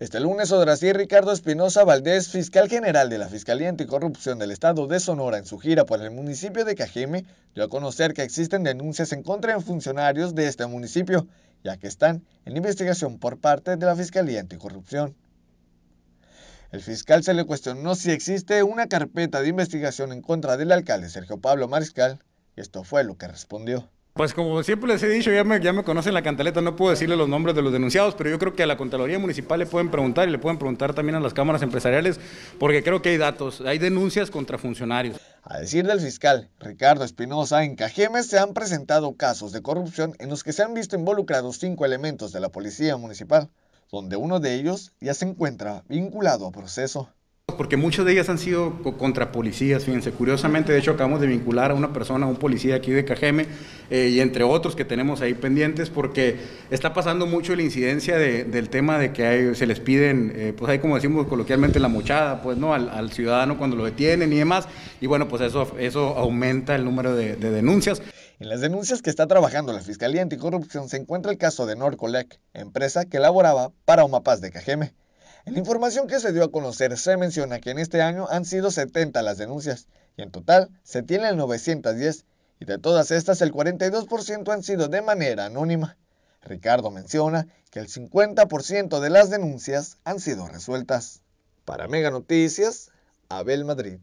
Este lunes, Odrasí Ricardo Espinosa Valdés, fiscal general de la Fiscalía Anticorrupción del Estado de Sonora, en su gira por el municipio de Cajeme, dio a conocer que existen denuncias en contra de funcionarios de este municipio, ya que están en investigación por parte de la Fiscalía Anticorrupción. El fiscal se le cuestionó si existe una carpeta de investigación en contra del alcalde Sergio Pablo Mariscal, y esto fue lo que respondió. Pues como siempre les he dicho, ya me, ya me conocen la cantaleta, no puedo decirle los nombres de los denunciados, pero yo creo que a la Contraloría Municipal le pueden preguntar y le pueden preguntar también a las cámaras empresariales, porque creo que hay datos, hay denuncias contra funcionarios. A decir del fiscal Ricardo Espinosa, en Cajemes se han presentado casos de corrupción en los que se han visto involucrados cinco elementos de la Policía Municipal, donde uno de ellos ya se encuentra vinculado a proceso. Porque muchas de ellas han sido contra policías, fíjense. Curiosamente, de hecho, acabamos de vincular a una persona, a un policía aquí de Cajeme, eh, y entre otros que tenemos ahí pendientes, porque está pasando mucho la incidencia del tema de que se les piden, eh, pues ahí como decimos coloquialmente, la mochada, pues, ¿no? Al, ciudadano cuando lo detienen y demás. Y bueno, pues eso, eso aumenta el número de, denuncias. En las denuncias que está trabajando la Fiscalía Anticorrupción se encuentra el caso de Norcolec, empresa que laboraba para Omapaz de Cajeme. En la información que se dio a conocer se menciona que en este año han sido 70 las denuncias y en total se tienen 910 y de todas estas el 42% han sido de manera anónima. Ricardo menciona que el 50% de las denuncias han sido resueltas. Para Mega Noticias, Abel Madrid.